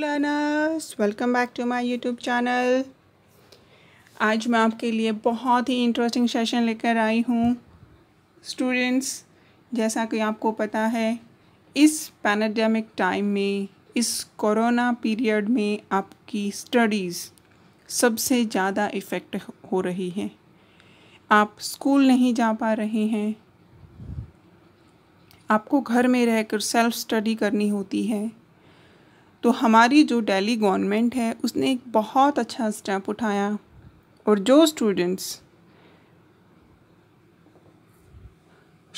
Learners welcome back to my YouTube channel आज मैं आपके लिए बहुत ही इंटरेस्टिंग सेशन लेकर आई हूँ स्टूडेंट्स जैसा कि आपको पता है इस पैनडेमिक टाइम में इस कोरोना पीरियड में आपकी स्टडीज़ सबसे ज़्यादा इफ़ेक्ट हो रही है आप स्कूल नहीं जा पा रहे हैं आपको घर में रहकर सेल्फ स्टडी करनी होती है तो हमारी जो डेली गवर्नमेंट है उसने एक बहुत अच्छा स्टेप उठाया और जो students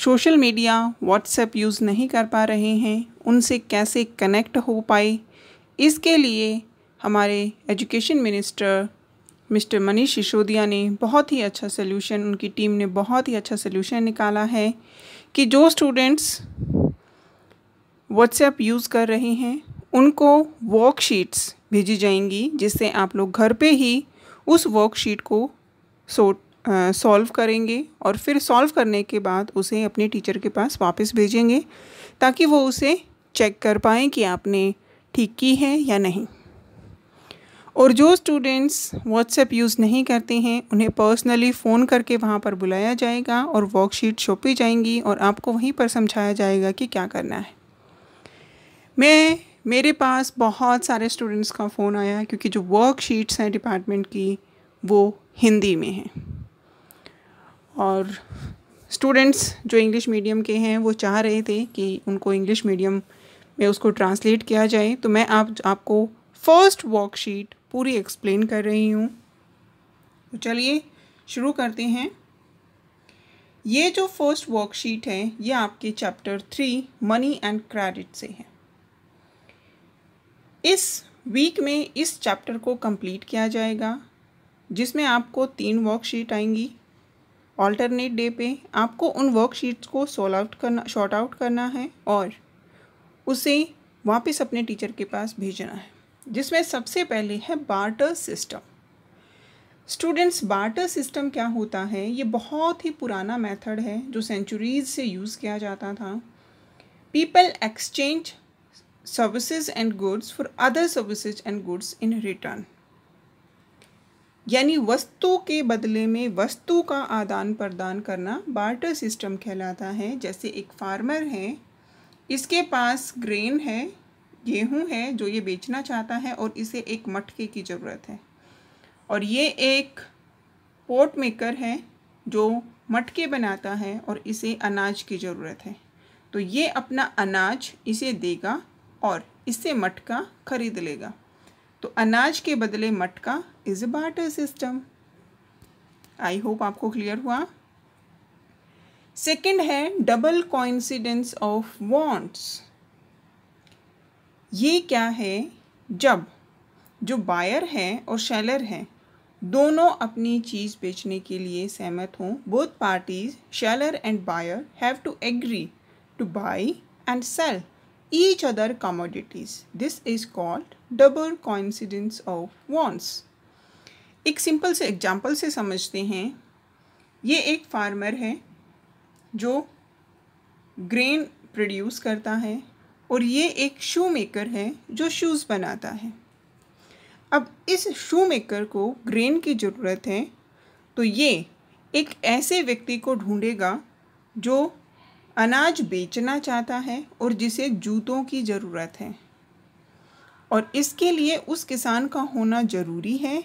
social media WhatsApp use नहीं कर पा रहे हैं उनसे कैसे कनेक्ट हो पाए इसके लिए हमारे education minister mister Manish Sisodia ने बहुत ही अच्छा सोल्यूशन उनकी टीम ने बहुत ही अच्छा सोल्यूशन निकाला है कि जो स्टूडेंट्स व्हाट्सएप यूज़ कर रहे हैं उनको वर्कशीट्स भेजी जाएंगी जिससे आप लोग घर पे ही उस वर्कशीट को सॉल्व करेंगे और फिर सॉल्व करने के बाद उसे अपने टीचर के पास वापस भेजेंगे ताकि वो उसे चेक कर पाएँ कि आपने ठीक की है या नहीं और जो स्टूडेंट्स व्हाट्सएप यूज़ नहीं करते हैं उन्हें पर्सनली फ़ोन करके वहाँ पर बुलाया जाएगा और वर्कशीट छोपी जाएंगी और आपको वहीं पर समझाया जाएगा कि क्या करना है मैं मेरे पास बहुत सारे स्टूडेंट्स का फ़ोन आया क्योंकि जो वर्कशीट्स हैं डिपार्टमेंट की वो हिंदी में हैं और स्टूडेंट्स जो इंग्लिश मीडियम के हैं वो चाह रहे थे कि उनको इंग्लिश मीडियम में उसको ट्रांसलेट किया जाए तो मैं आप आपको फर्स्ट वर्कशीट पूरी एक्सप्लेन कर रही हूँ तो चलिए शुरू करते हैं ये जो फर्स्ट वर्कशीट है ये आपके chapter three money and credit से है इस वीक में इस चैप्टर को कंप्लीट किया जाएगा जिसमें आपको तीन वर्कशीट आएंगी ऑल्टरनेट डे पे आपको उन वर्कशीट्स को सोल आउट करना शॉर्ट आउट करना है और उसे वापस अपने टीचर के पास भेजना है जिसमें सबसे पहले है barter system students barter system क्या होता है ये बहुत ही पुराना मेथड है जो सेंचुरीज से यूज़ किया जाता था people exchange services and goods for other services and goods in return यानी वस्तु के बदले में वस्तु का आदान प्रदान करना बार्टर सिस्टम कहलाता है जैसे एक फार्मर है इसके पास ग्रेन है गेहूं है जो ये बेचना चाहता है और इसे एक मटके की ज़रूरत है और ये एक पोर्ट मेकर है जो मटके बनाता है और इसे अनाज की ज़रूरत है तो ये अपना अनाज इसे देगा और इससे मटका खरीद लेगा तो अनाज के बदले मटका is a barter system I hope आपको क्लियर हुआ सेकंड है डबल कॉइंसिडेंस ऑफ वांट्स ये क्या है जब जो बायर है और सेलर है दोनों अपनी चीज़ बेचने के लिए सहमत हों both parties seller and buyer have to agree to buy and sell each other commodities. This is called double coincidence of wants. एक सिंपल से एग्जाम्पल से समझते हैं ये एक फार्मर है जो ग्रेन प्रोड्यूस करता है और ये एक शू मेकर है जो शूज़ बनाता है अब इस शू मेकर को ग्रेन की ज़रूरत है तो ये एक ऐसे व्यक्ति को ढूंढेगा जो अनाज बेचना चाहता है और जिसे जूतों की ज़रूरत है और इसके लिए उस किसान का होना ज़रूरी है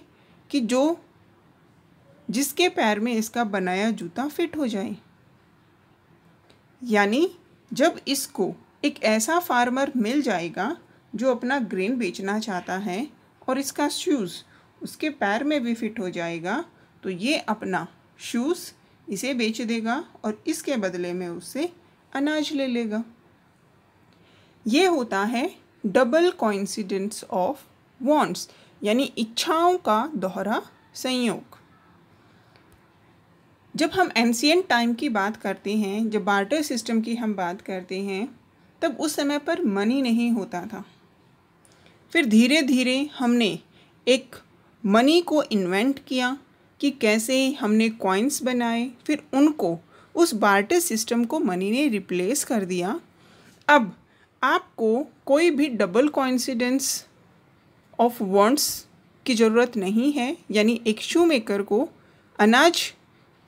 कि जो जिसके पैर में इसका बनाया जूता फिट हो जाए यानी जब इसको एक ऐसा फार्मर मिल जाएगा जो अपना ग्रेन बेचना चाहता है और इसका शूज़ उसके पैर में भी फिट हो जाएगा तो ये अपना शूज़ इसे बेच देगा और इसके बदले में उससे अनाज ले लेगा ये होता है डबल कोइंसिडेंस ऑफ वॉन्ट्स यानी इच्छाओं का दोहरा संयोग जब हम एंसियन टाइम की बात करते हैं जब बार्टर सिस्टम की हम बात करते हैं तब उस समय पर मनी नहीं होता था फिर धीरे धीरे हमने एक मनी को इन्वेंट किया कि कैसे हमने कॉइन्स बनाए फिर उनको उस बार्टर सिस्टम को मनी ने रिप्लेस कर दिया अब आपको कोई भी डबल कॉन्सिडेंस ऑफ वॉन्ट्स की ज़रूरत नहीं है यानी एक शू मेकर को अनाज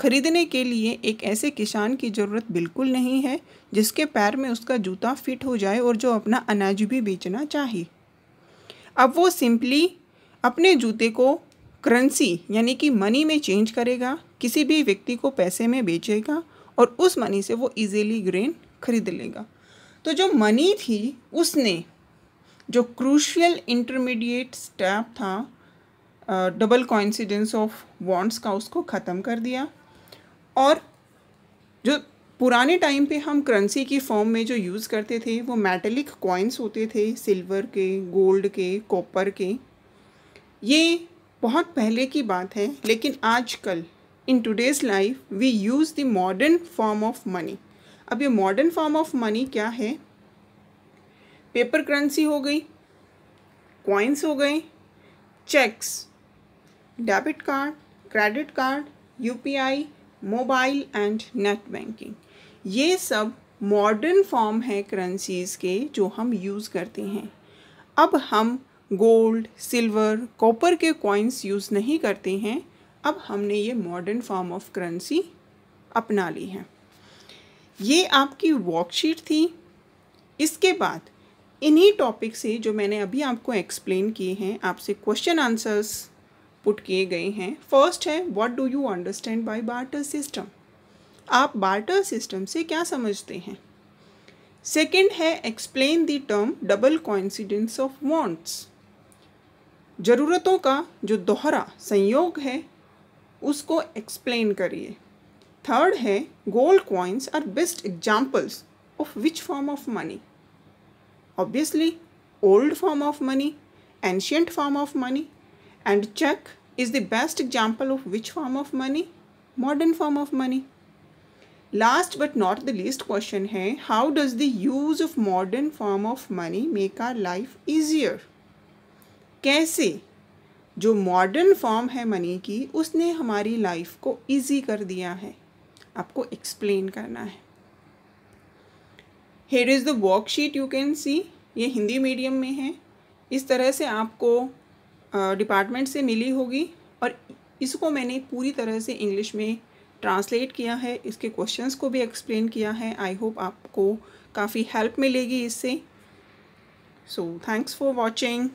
खरीदने के लिए एक ऐसे किसान की ज़रूरत बिल्कुल नहीं है जिसके पैर में उसका जूता फिट हो जाए और जो अपना अनाज भी बेचना चाहे अब वो सिंपली अपने जूते को करेंसी यानी कि मनी में चेंज करेगा किसी भी व्यक्ति को पैसे में बेचेगा और उस मनी से वो इजीली ग्रेन खरीद लेगा तो जो मनी थी उसने जो क्रूशियल इंटरमीडिएट स्टेप था डबल कॉन्सिडेंस ऑफ वॉन्ट्स का उसको ख़त्म कर दिया और जो पुराने टाइम पे हम करेंसी की फॉर्म में जो यूज़ करते थे वो मेटेलिक कॉइन्स होते थे सिल्वर के गोल्ड के कॉपर के ये बहुत पहले की बात है लेकिन आजकल in today's life we use the modern form of money अब ये मॉडर्न फॉर्म ऑफ मनी क्या है पेपर करेंसी हो गई कॉइन्स हो गए cheques debit card credit card UPI mobile and net banking ये सब मॉडर्न फॉर्म है करेंसीज़ के जो हम यूज़ करते हैं अब हम गोल्ड सिल्वर कॉपर के कॉइन्स यूज़ नहीं करते हैं अब हमने ये मॉडर्न फॉर्म ऑफ करेंसी अपना ली है ये आपकी वर्कशीट थी इसके बाद इन्हीं टॉपिक से जो मैंने अभी आपको एक्सप्लेन किए हैं आपसे क्वेश्चन आंसर्स पुट किए गए हैं फर्स्ट है what do you understand by barter system आप बार्टर सिस्टम से क्या समझते हैं सेकंड है explain the term double coincidence of wants जरूरतों का जो दोहरा संयोग है उसको एक्सप्लेन करिए थर्ड है gold coins are best examples of which form of money obviously old form of money ancient form of money and cheque is the best example of which form of money modern form of money last but not the least question है how does the use of modern form of money make our life easier कैसे जो modern form है money की उसने हमारी life को easy कर दिया है आपको एक्सप्लेन करना है here is the worksheet you can see ये हिंदी मीडियम में है इस तरह से आपको डिपार्टमेंट से मिली होगी और इसको मैंने पूरी तरह से इंग्लिश में ट्रांसलेट किया है इसके क्वेश्चंस को भी एक्सप्लेन किया है आई होप आपको काफ़ी हेल्प मिलेगी इससे सो थैंक्स फॉर वॉचिंग